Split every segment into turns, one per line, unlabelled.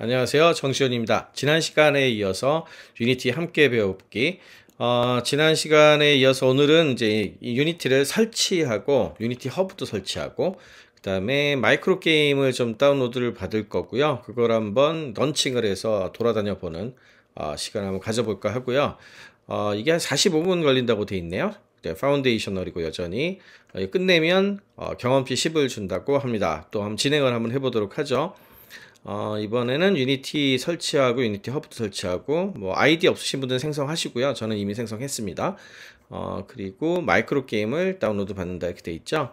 안녕하세요. 정시원입니다 지난 시간에 이어서 유니티 함께 배워볼기 어, 지난 시간에 이어서 오늘은 이제 유니티를 설치하고 유니티 허브도 설치하고 그 다음에 마이크로 게임을 좀 다운로드를 받을 거고요. 그걸 한번 런칭을 해서 돌아다녀 보는 어, 시간을 한번 가져볼까 하고요. 어, 이게 한 45분 걸린다고 돼 있네요. 네, 파운데이셔널이고 여전히 어, 끝내면 어, 경험치 10을 준다고 합니다. 또 한번 진행을 한번 해보도록 하죠. 어, 이번에는 유니티 설치하고 유니티 허브도 설치하고 뭐 아이디 없으신 분들은 생성하시고요. 저는 이미 생성했습니다. 어, 그리고 마이크로 게임을 다운로드 받는다 이렇게 돼 있죠.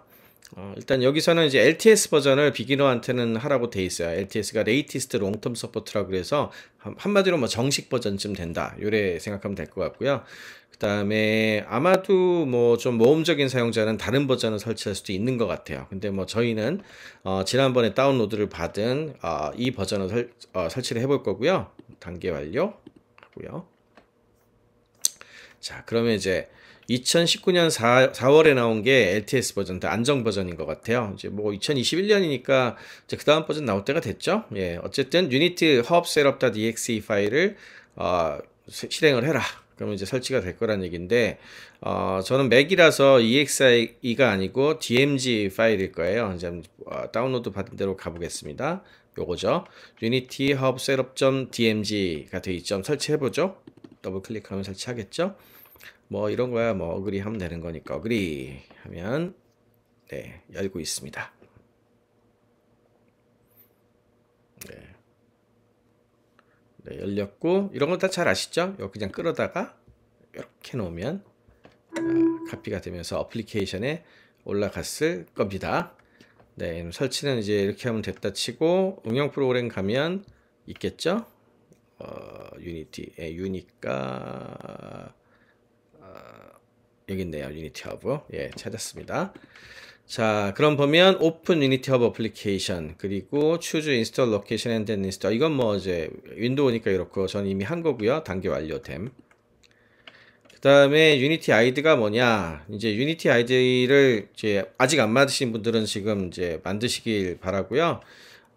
어, 일단 여기서는 이제 LTS 버전을 비기너한테는 하라고 돼 있어요. LTS가 레이티스트 롱텀 서포트라고 그래서 한마디로 뭐 정식 버전쯤 된다. 요래 생각하면 될 것 같고요. 그 다음에 아마도 뭐 좀 모험적인 사용자는 다른 버전을 설치할 수도 있는 것 같아요. 근데 뭐 저희는 어, 지난번에 다운로드를 받은 어, 이 버전을 설, 어, 설치를 해볼 거고요. 단계 완료 하고요. 자 그러면 이제 2019년 4, 4월에 나온 게 LTS 버전, 안정 버전인 것 같아요. 이제 뭐 2021년이니까 이제 그 다음 버전 나올 때가 됐죠. 예, 어쨌든 unit hub setup.exe 파일을 어, 실행을 해라. 그러면 이제 설치가 될 거란 얘기인데 어, 저는 맥이라서 exi가 아니고 dmg 파일일 거예요. 이제 어, 다운로드 받은 대로 가보겠습니다. 요거죠. unity hub setup.dmg가 되어 있죠. 설치해보죠. 더블 클릭하면 설치하겠죠. 뭐 이런 거야 뭐 어그리 하면 되는 거니까 어그리 하면 네 열고 있습니다. 네. 네, 열렸고 이런 거 다 잘 아시죠? 요 그냥 끌어다가 이렇게 놓으면 아, 카피가 되면서 어플리케이션에 올라갔을 겁니다. 네, 설치는 이제 이렇게 하면 됐다 치고 응용 프로그램 가면 있겠죠? 어, 유니티, 예, 유니까 여기 있네요. 유니티 허브. 예, 찾았습니다. 자, 그럼 보면 오픈 유니티 허브 어플리케이션 그리고 추즈 인스 s 로케이션 앤 a 인스 l 이건 뭐 이제 윈도우니까 이렇고 저는 이미 한 거고요. 단계 완료됨. 그다음에 유니티 아이디가 뭐냐? 이제 유니티 아이디를 이제 아직 안 만드신 분들은 지금 이제 만드시길 바라고요.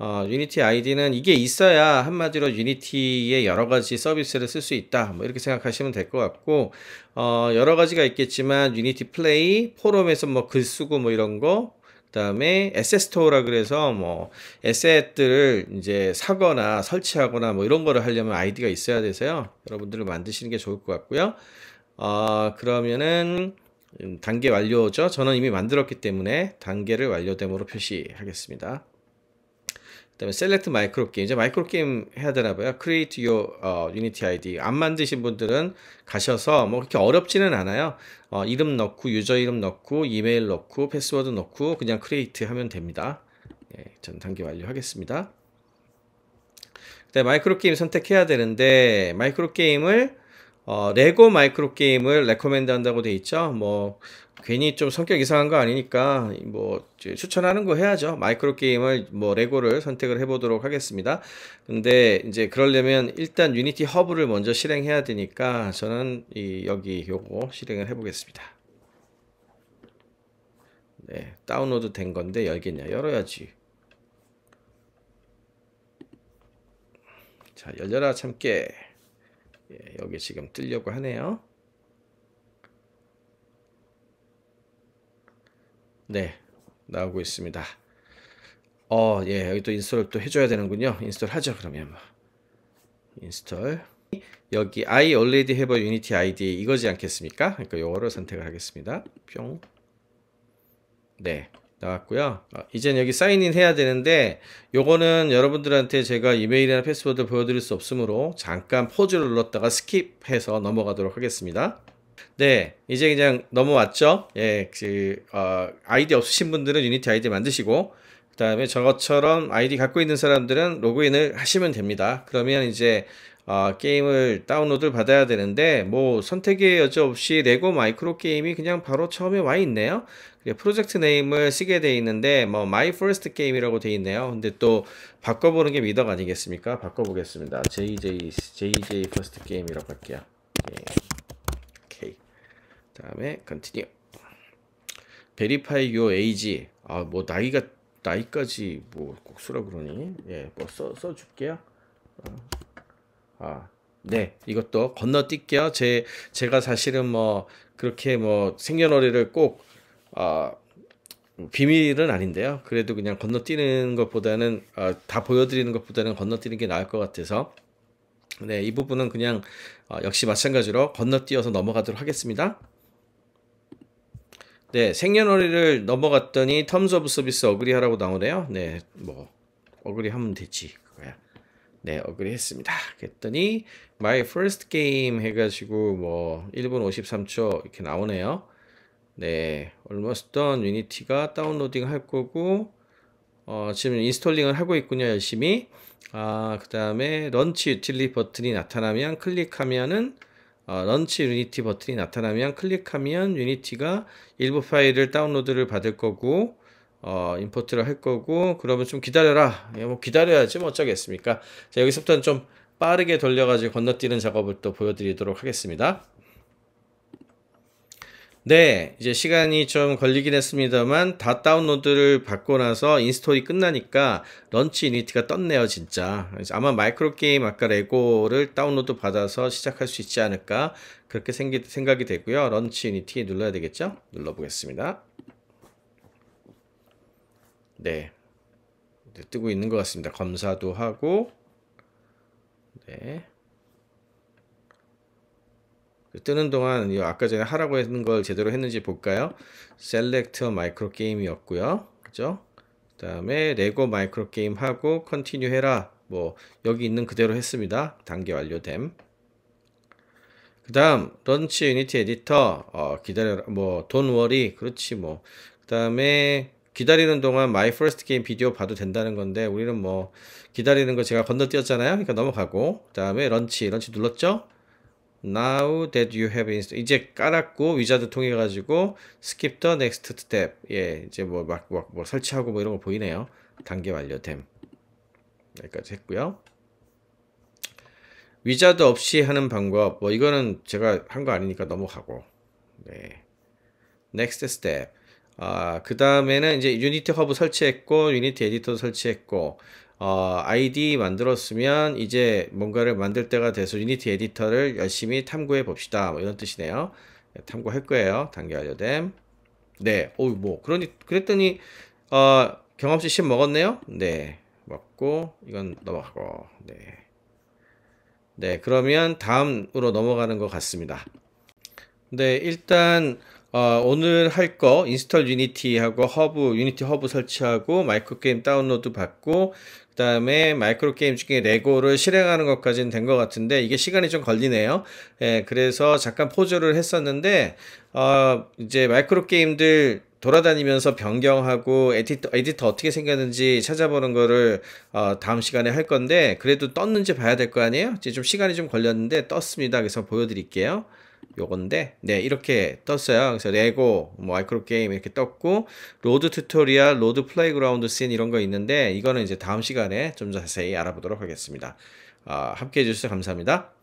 어, 유니티 아이디는 이게 있어야 한마디로 유니티의 여러 가지 서비스를 쓸 수 있다. 뭐 이렇게 생각하시면 될 것 같고, 어, 여러 가지가 있겠지만, 유니티 플레이, 포럼에서 뭐 글 쓰고 뭐 이런 거, 그 다음에 에세스토어라 그래서 뭐 에셋들을 이제 사거나 설치하거나 뭐 이런 거를 하려면 아이디가 있어야 돼서요. 여러분들을 만드시는 게 좋을 것 같고요. 어, 그러면은 단계 완료죠. 저는 이미 만들었기 때문에 단계를 완료됨으로 표시하겠습니다. 그다음에 셀렉트 마이크로 게임 이제 마이크로 게임 해야 되나 봐요. 크리에이트 요 어, 유니티 아이디 안 만드신 분들은 가셔서 뭐 그렇게 어렵지는 않아요. 어, 이름 넣고 유저 이름 넣고 이메일 넣고 패스워드 넣고 그냥 크리에이트 하면 됩니다. 예, 전 단계 완료하겠습니다. 그다음 마이크로 게임 선택해야 되는데 마이크로 게임을 어, 레고 마이크로 게임을 레코멘드 한다고 돼 있죠. 뭐 괜히 좀 성격 이상한 거 아니니까 뭐 추천하는 거 해야죠. 마이크로 게임을 뭐 레고를 선택을 해보도록 하겠습니다. 근데 이제 그러려면 일단 유니티 허브를 먼저 실행해야 되니까 저는 이 여기 요거 실행을 해보겠습니다. 네, 다운로드 된 건데 열겠냐? 열어야지. 자, 열려라 참깨. 예, 여기 지금 뜨려고 하네요. 네, 나오고 있습니다. 어, 예, 여기 또 인스톨 또 해줘야 되는군요. 인스톨 하죠, 그러면. 인스톨. 여기 I already have a Unity ID 이거지 않겠습니까? 그러니까 영어를 선택을 하겠습니다. 뿅. 네. 나왔고요. 아, 이젠 여기 사인인 해야 되는데 요거는 여러분들한테 제가 이메일이나 패스워드 보여드릴 수 없으므로 잠깐 포즈를 눌렀다가 스킵해서 넘어가도록 하겠습니다. 네, 이제 그냥 넘어왔죠. 예, 그, 어, 아이디 없으신 분들은 유니티 아이디 만드시고, 그 다음에 저것처럼 아이디 갖고 있는 사람들은 로그인을 하시면 됩니다. 그러면 이제, 어, 게임을 다운로드를 받아야 되는데, 뭐, 선택의 여지 없이 레고 마이크로 게임이 그냥 바로 처음에 와 있네요. 프로젝트 네임을 쓰게 돼 있는데, 뭐, 마이 퍼스트 게임이라고 돼 있네요. 근데 또, 바꿔보는 게 미덕 아니겠습니까? 바꿔보겠습니다. JJ, JJ 퍼스트 게임이라고 할게요. 예. 다음에 컨 o n t i n u e v e r i f 아, 뭐 나이가 나이까지 뭐 꼭쓰라 그러니. 예, 뭐써써 줄게요. 어. 아, 네, 이것도 건너뛸게요. 제 제가 사실은 뭐 그렇게 뭐 생년월일을 꼭 아, 비밀은 아닌데요. 그래도 그냥 건너뛰는 것보다는 아, 다 보여드리는 것보다는 건너뛰는 게 나을 것 같아서 네, 이 부분은 그냥 아, 역시 마찬가지로 건너뛰어서 넘어가도록 하겠습니다. 네, 생년월일을 넘어갔더니 텀스 오브 서비스 어그리 하라고 나오네요. 네, 뭐 어그리 하면 되지 그거야. 네, 어그리 했습니다. 그랬더니 마이 f 스 r s t 해가지고 뭐 1분 53초 이렇게 나오네요. 네, 얼마 m 던 유니티가 다운로딩 할 거고 어, 지금 인스톨링을 하고 있군요 열심히. 아, 그 다음에 런치 유틸리 버튼이 나타나면 클릭하면은 어, 런치 유니티 버튼이 나타나면 클릭하면 유니티가 일부 파일을 다운로드를 받을 거고 어, 임포트를 할 거고 그러면 좀 기다려라 예, 뭐 기다려야지 뭐 어쩌겠습니까 자 여기서부터는 좀 빠르게 돌려가지고 건너뛰는 작업을 또 보여드리도록 하겠습니다 네, 이제 시간이 좀 걸리긴 했습니다만 다 다운로드를 받고 나서 인스톨이 끝나니까 런치 유니티가 떴네요, 진짜. 아마 마이크로 게임 아까 레고를 다운로드 받아서 시작할 수 있지 않을까 그렇게 생기, 생각이 되고요. 런치 유니티 눌러야 되겠죠? 눌러보겠습니다. 네, 뜨고 있는 것 같습니다. 검사도 하고 네. 뜨는 동안 아까 전에 하라고 했는 걸 제대로 했는지 볼까요? 셀렉트 마이크로 게임이었고요. 그죠? 그 다음에 레고 마이크로 게임 하고 컨티뉴 해라. 뭐 여기 있는 그대로 했습니다. 단계 완료됨. 그 다음 런치 유니티 에디터 어, 기다려 뭐돈 월이 그렇지 뭐그 다음에 기다리는 동안 마이 퍼스트 게임 비디오 봐도 된다는 건데 우리는 뭐 기다리는 거 제가 건너뛰었잖아요 그러니까 넘어가고 그 다음에 런치 런치 눌렀죠 Now that you have i n s t a l l 이제 깔았고 위자드 통해 가지고 skip the next step 예 이제 뭐막 뭐, 뭐, 뭐 설치하고 뭐 이런 거 보이네요 단계 완료됨 여기까지 했고요 위자드 없이 하는 방법 뭐 이거는 제가 한 거 아니니까 넘어가고 네 next step 아그 다음에는 이제 유니티 허브 설치했고 유니티 에디터도 설치했고 어, 아이디 만들었으면 이제 뭔가를 만들 때가 돼서 유니티 에디터를 열심히 탐구해 봅시다. 뭐 이런 뜻이네요. 네, 탐구할 거예요. 단계 완료됨. 네, 오, 우뭐 그러니 그랬더니 어, 경험치 10 먹었네요. 네, 먹고 이건 넘어가고. 네, 네 그러면 다음으로 넘어가는 것 같습니다. 네, 일단 어, 오늘 할 거 인스톨 유니티하고 허브 유니티 허브 설치하고 마이크 게임 다운로드 받고 다음에 마이크로 게임 중에 레고를 실행하는 것까지는 된 것 같은데 이게 시간이 좀 걸리네요. 예, 그래서 잠깐 포즈를 했었는데 어, 이제 마이크로 게임들 돌아다니면서 변경하고 에디터, 에디터 어떻게 생겼는지 찾아보는 거를 어, 다음 시간에 할 건데 그래도 떴는지 봐야 될 거 아니에요? 이제 좀 시간이 좀 걸렸는데 떴습니다. 그래서 보여드릴게요. 요건데 네 이렇게 떴어요 그래서 레고 뭐 마이크로 게임 이렇게 떴고 로드 튜토리얼 로드 플레이그라운드 씬 이런 거 있는데 이거는 이제 다음 시간에 좀 더 자세히 알아보도록 하겠습니다 아, 함께 해주셔서 감사합니다